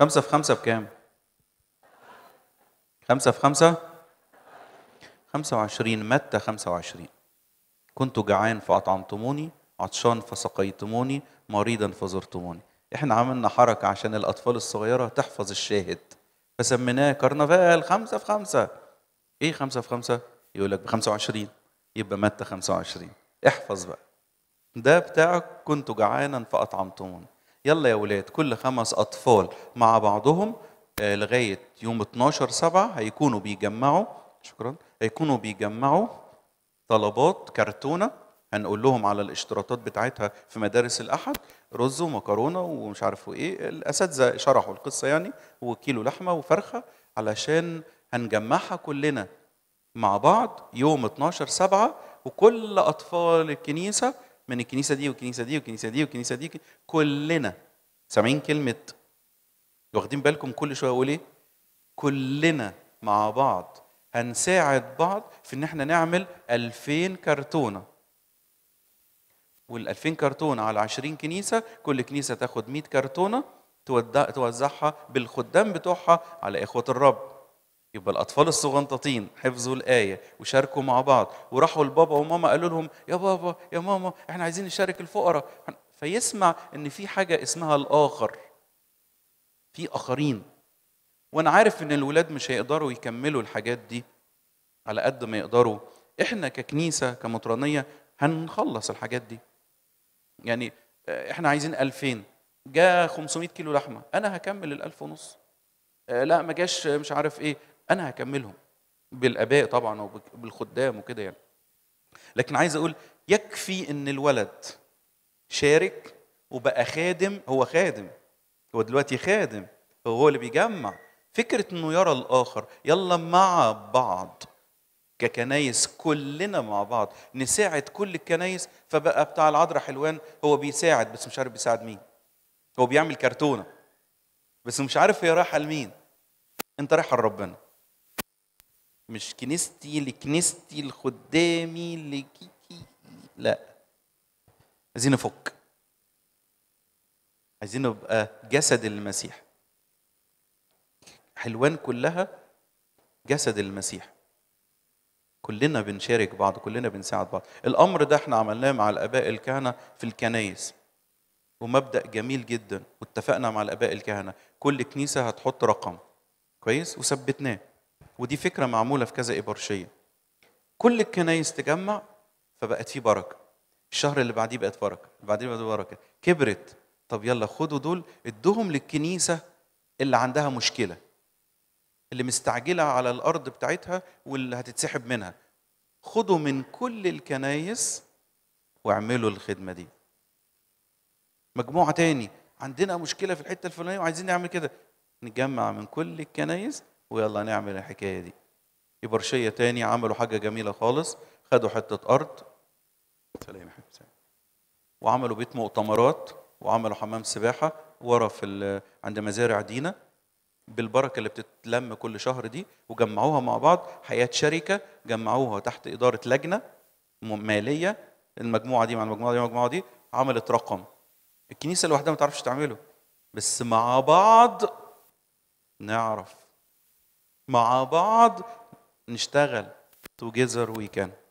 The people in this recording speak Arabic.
خمسة في خمسة بكام؟ خمسة في خمسة؟ خمسة وعشرين متى خمسة وعشرين كنت جعان فأطعمتموني عطشان فسقيتموني مريضا فزرتموني احنا عملنا حركة عشان الأطفال الصغيرة تحفظ الشاهد فسميناه كرنفال خمسة في خمسة ايه خمسة في خمسة؟ يقول لك بخمسة وعشرين يبقى متى خمسة وعشرين احفظ بقى ده بتاعك كنت جعانا فأطعمتموني يلا يا ولاد كل خمس أطفال مع بعضهم آه، لغاية يوم 12 سبعة هيكونوا بيجمعوا شكرا هيكونوا بيجمعوا طلبات كرتونة هنقول لهم على الاشتراطات بتاعتها في مدارس الأحد رز ومكرونة ومش عارفوا إيه الأساتذة شرحوا القصة يعني وكيلو لحمة وفرخة علشان هنجمعها كلنا مع بعض يوم 12 سبعة وكل أطفال الكنيسة من الكنيسه دي والكنيسه دي والكنيسه دي والكنيسه دي كلنا سامعين كلمه واخدين بالكم كل شويه اقول ايه؟ كلنا مع بعض هنساعد بعض في ان احنا نعمل 2000 كرتونه وال 2000 كرتونه على 20 كنيسه كل كنيسه تاخد 100 كرتونه توزعها بالخدام بتوعها على اخوه الرب يبقى الأطفال الصغنططين حفظوا الآية وشاركوا مع بعض وراحوا لبابا وماما قالوا لهم يا بابا يا ماما احنا عايزين نشارك الفقراء فيسمع إن في حاجة اسمها الآخر في آخرين وأنا عارف إن الولاد مش هيقدروا يكملوا الحاجات دي على قد ما يقدروا احنا ككنيسة كمطرانية هنخلص الحاجات دي يعني آه، احنا عايزين 2000 جاء 500 كيلو لحمة أنا هكمل الألف ونص آه، لا ما جاش مش عارف ايه انا هكملهم بالاباء طبعا وبالخدام وكده يعني لكن عايز اقول يكفي ان الولد شارك وبقى خادم هو خادم هو دلوقتي خادم هو, هو اللي بيجمع فكره انه يرى الاخر يلا مع بعض ككنايس كلنا مع بعض نساعد كل الكنايس فبقى بتاع العذراء حلوان هو بيساعد بس مش عارف بيساعد مين هو بيعمل كرتونه بس مش عارف هي رايحه لمين انت رايحه لربنا مش كنيستي لكنيستي لخدامي لكيكي لا عايزين نفك عايزين نبقى جسد المسيح حلوان كلها جسد المسيح كلنا بنشارك بعض كلنا بنساعد بعض الامر ده احنا عملناه مع الاباء الكهنه في الكنايس ومبدا جميل جدا واتفقنا مع الاباء الكهنه كل كنيسه هتحط رقم كويس وثبتناه ودي فكره معموله في كذا ابرشيه كل الكنايس تجمع فبقت فيه بركه الشهر اللي بعديه بقت بركه اللي بعديه بقت بركه كبرت طب يلا خدوا دول ادوهم للكنيسه اللي عندها مشكله اللي مستعجله على الارض بتاعتها واللي هتتسحب منها خدوا من كل الكنايس واعملوا الخدمه دي مجموعه تاني عندنا مشكله في الحته الفلانيه وعايزين نعمل كده نجمع من كل الكنايس ويلا نعمل الحكايه دي يبرشيه تاني عملوا حاجه جميله خالص خدوا حته ارض سلام وعملوا بيت مؤتمرات وعملوا حمام سباحه ورا في عند مزارع دينا بالبركه اللي بتتلم كل شهر دي وجمعوها مع بعض حياه شركه جمعوها تحت اداره لجنه ماليه المجموعه دي مع المجموعه دي مع المجموعه دي عملت رقم الكنيسه لوحدها ما تعرفش تعمله بس مع بعض نعرف مع بعض نشتغل together we can